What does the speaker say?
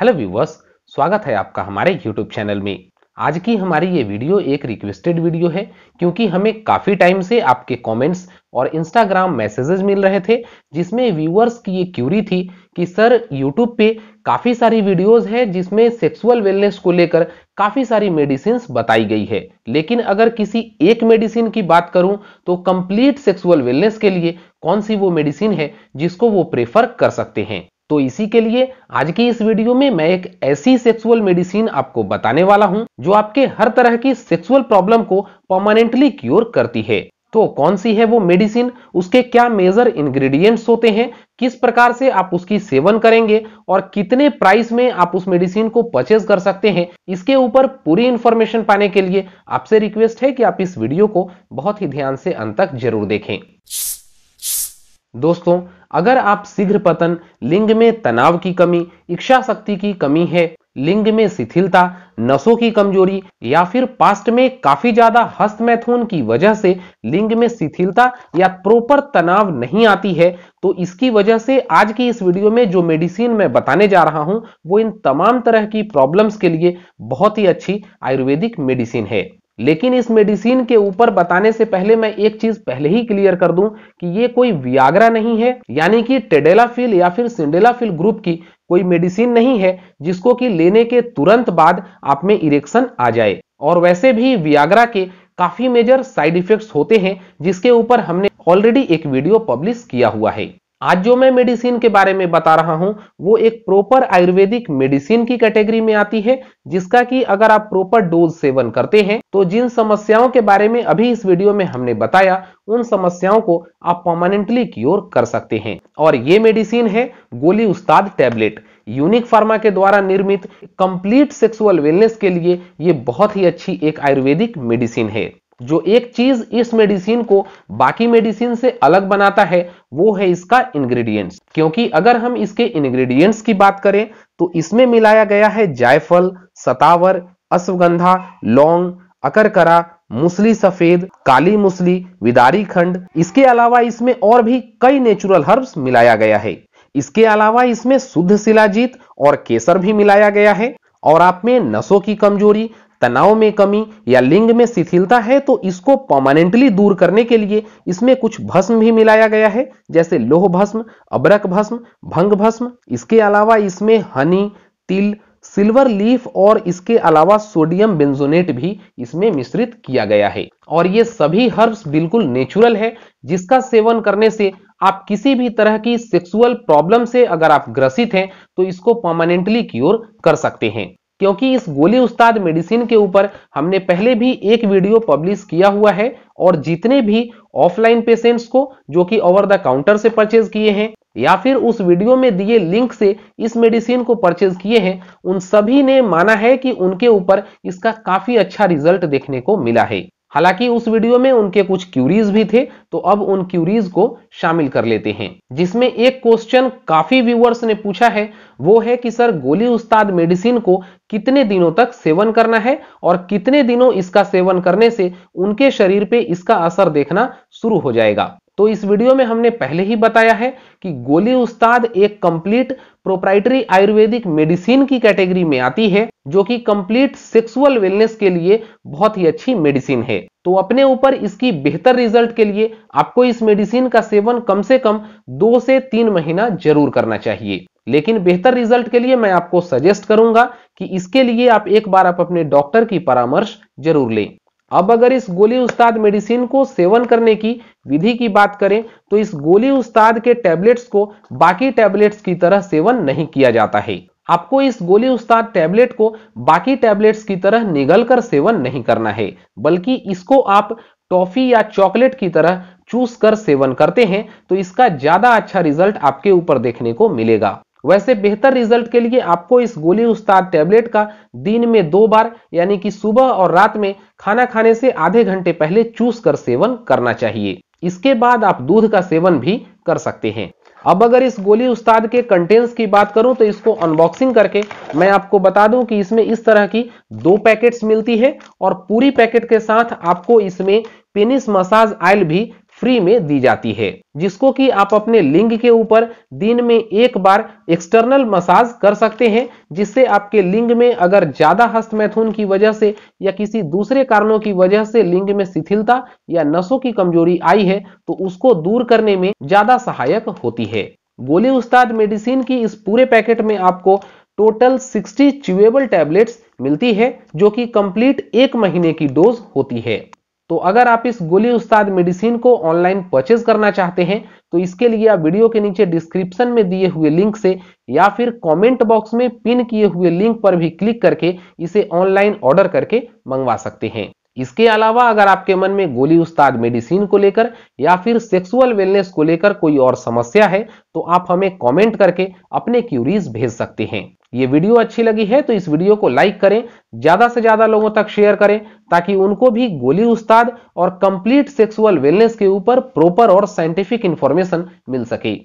hello viewers स्वागत है आपका हमारे यूट्यूब चैनल में आज की हमारी ये वीडियो एक रिक्वेस्टेड वीडियो है क्योंकि हमें काफ़ी टाइम से आपके कमेंट्स और इंस्टाग्राम मैसेजेस मिल रहे थे जिसमें व्यूअर्स की ये क्यूरी थी कि सर यूट्यूब पे काफ़ी सारी वीडियोस है जिसमें सेक्सुअल वेलनेस को लेकर काफ़ी सारी मेडिसिन बताई गई है लेकिन अगर किसी एक मेडिसिन की बात करूं तो कंप्लीट सेक्सुअल वेलनेस के लिए कौन सी वो मेडिसिन है जिसको वो प्रेफर कर सकते हैं तो इसी के लिए आज की इस वीडियो में मैं एक ऐसी सेक्सुअल मेडिसिन आपको बताने वाला हूं जो आपके हर तरह की सेक्सुअल प्रॉब्लम को परमानेंटली क्योर करती है तो कौन सी है वो मेडिसिन उसके क्या मेजर इंग्रेडिएंट्स होते हैं किस प्रकार से आप उसकी सेवन करेंगे और कितने प्राइस में आप उस मेडिसिन को परचेज कर सकते हैं इसके ऊपर पूरी इंफॉर्मेशन पाने के लिए आपसे रिक्वेस्ट है कि आप इस वीडियो को बहुत ही ध्यान से अंत तक जरूर देखें दोस्तों अगर आप शीघ्र पतन लिंग में तनाव की कमी इच्छा शक्ति की कमी है लिंग में शिथिलता नसों की कमजोरी या फिर पास्ट में काफी ज्यादा हस्तमैथुन की वजह से लिंग में शिथिलता या प्रॉपर तनाव नहीं आती है तो इसकी वजह से आज की इस वीडियो में जो मेडिसिन मैं बताने जा रहा हूं वो इन तमाम तरह की प्रॉब्लम्स के लिए बहुत ही अच्छी आयुर्वेदिक मेडिसिन है लेकिन इस मेडिसिन के ऊपर बताने से पहले मैं एक चीज पहले ही क्लियर कर दूं कि ये कोई वियाग्रा नहीं है यानी कि टेडेलाफिल या फिर सिंडेलाफिल ग्रुप की कोई मेडिसिन नहीं है जिसको कि लेने के तुरंत बाद आप में इरेक्शन आ जाए और वैसे भी वियाग्रा के काफी मेजर साइड इफेक्ट्स होते हैं जिसके ऊपर हमने ऑलरेडी एक वीडियो पब्लिश किया हुआ है आज जो मैं मेडिसिन के बारे में बता रहा हूं वो एक प्रॉपर आयुर्वेदिक मेडिसिन की कैटेगरी में आती है जिसका कि अगर आप प्रॉपर डोज सेवन करते हैं तो जिन समस्याओं के बारे में अभी इस वीडियो में हमने बताया उन समस्याओं को आप परमानेंटली क्योर कर सकते हैं और ये मेडिसिन है गोली उस्ताद टैबलेट यूनिक फार्मा के द्वारा निर्मित कंप्लीट सेक्सुअल वेलनेस के लिए ये बहुत ही अच्छी एक आयुर्वेदिक मेडिसिन है जो एक चीज इस मेडिसिन को बाकी मेडिसिन से अलग बनाता है वो है इसका इंग्रेडिएंट्स क्योंकि अगर हम इसके इंग्रेडिएंट्स की बात करें तो इसमें मिलाया गया है जायफल सतावर अश्वगंधा लौंग अकरकरा मुसली सफेद काली मुसली विदारी खंड इसके अलावा इसमें और भी कई नेचुरल हर्ब्स मिलाया गया है इसके अलावा इसमें शुद्ध शिलाजीत और केसर भी मिलाया गया है और आप में नसों की कमजोरी तनाव में कमी या लिंग में शिथिलता है तो इसको परमानेंटली दूर करने के लिए इसमें कुछ भस्म भी मिलाया गया है जैसे लोह भस्म अबरक भस्म भंग भस्म इसके अलावा इसमें हनी तिल सिल्वर लीफ और इसके अलावा सोडियम बेंजोनेट भी इसमें मिश्रित किया गया है और ये सभी हर्ब्स बिल्कुल नेचुरल है जिसका सेवन करने से आप किसी भी तरह की सेक्सुअल प्रॉब्लम से अगर आप ग्रसित हैं तो इसको परमानेंटली क्योर कर सकते हैं क्योंकि इस गोली उस्ताद मेडिसिन के ऊपर हमने पहले भी एक वीडियो पब्लिश किया हुआ है और जितने भी ऑफलाइन पेशेंट्स को जो कि ओवर द काउंटर से परचेज किए हैं या फिर उस वीडियो में दिए लिंक से इस मेडिसिन को परचेज किए हैं उन सभी ने माना है कि उनके ऊपर इसका काफी अच्छा रिजल्ट देखने को मिला है हालांकि उस वीडियो में उनके कुछ क्यूरीज भी थे तो अब उन क्यूरीज को शामिल कर लेते हैं जिसमें एक क्वेश्चन काफी व्यूवर्स ने पूछा है वो है कि सर गोली उस्ताद मेडिसिन को कितने दिनों तक सेवन करना है और कितने दिनों इसका सेवन करने से उनके शरीर पे इसका असर देखना शुरू हो जाएगा तो इस वीडियो में हमने पहले ही बताया है कि गोली उस्ताद एक कंप्लीट प्रोप्राइटरी आयुर्वेदिक मेडिसिन की कैटेगरी में आती है जो कि कंप्लीट सेक्सुअल वेलनेस के लिए बहुत ही अच्छी मेडिसिन है तो अपने ऊपर इसकी बेहतर रिजल्ट के लिए आपको इस मेडिसिन का सेवन कम से कम दो से तीन महीना जरूर करना चाहिए लेकिन बेहतर रिजल्ट के लिए मैं आपको सजेस्ट करूंगा कि इसके लिए आप एक बार आप अपने डॉक्टर की परामर्श जरूर लें अब अगर इस गोली उस्ताद मेडिसिन को सेवन करने की विधि की बात करें तो इस गोली उस्ताद के टैबलेट्स को बाकी टैबलेट्स की तरह सेवन नहीं किया जाता है आपको इस गोली उस्ताद टैबलेट को बाकी टैबलेट्स की तरह निगल कर सेवन नहीं करना है बल्कि इसको आप टॉफी या चॉकलेट की तरह चूस कर सेवन करते हैं तो इसका ज्यादा अच्छा रिजल्ट आपके ऊपर देखने को मिलेगा वैसे बेहतर रिजल्ट के लिए आपको इस गोली उस्ताद टैबलेट का दिन में दो बार यानी कि सुबह और रात में खाना खाने से आधे घंटे पहले चूस कर सेवन करना चाहिए इसके बाद आप दूध का सेवन भी कर सकते हैं अब अगर इस गोली उस्ताद के कंटेंट्स की बात करूं तो इसको अनबॉक्सिंग करके मैं आपको बता दूं कि इसमें इस तरह की दो पैकेट्स मिलती है और पूरी पैकेट के साथ आपको इसमें पेनिस मसाज आयल भी फ्री में दी जाती है जिसको कि आप अपने लिंग के ऊपर दिन में एक बार एक्सटर्नल मसाज कर सकते हैं जिससे आपके लिंग में अगर ज्यादा हस्त मैथुन की वजह से या किसी दूसरे कारणों की वजह से लिंग में शिथिलता या नसों की कमजोरी आई है तो उसको दूर करने में ज्यादा सहायक होती है गोली उस्ताद मेडिसिन की इस पूरे पैकेट में आपको टोटल 60 च्यूएबल टैबलेट्स मिलती है जो कि कंप्लीट एक महीने की डोज होती है तो अगर आप इस गोली उस्ताद मेडिसिन को ऑनलाइन परचेज करना चाहते हैं तो इसके लिए आप वीडियो के नीचे डिस्क्रिप्शन में दिए हुए लिंक से या फिर कमेंट बॉक्स में पिन किए हुए लिंक पर भी क्लिक करके इसे ऑनलाइन ऑर्डर करके मंगवा सकते हैं इसके अलावा अगर आपके मन में गोली उस्ताद मेडिसिन को लेकर या फिर सेक्सुअल वेलनेस को लेकर कोई और समस्या है तो आप हमें कमेंट करके अपने क्यूरीज भेज सकते हैं ये वीडियो अच्छी लगी है तो इस वीडियो को लाइक करें ज्यादा से ज्यादा लोगों तक शेयर करें ताकि उनको भी गोली उस्ताद और कंप्लीट सेक्सुअल वेलनेस के ऊपर प्रॉपर और साइंटिफिक इंफॉर्मेशन मिल सके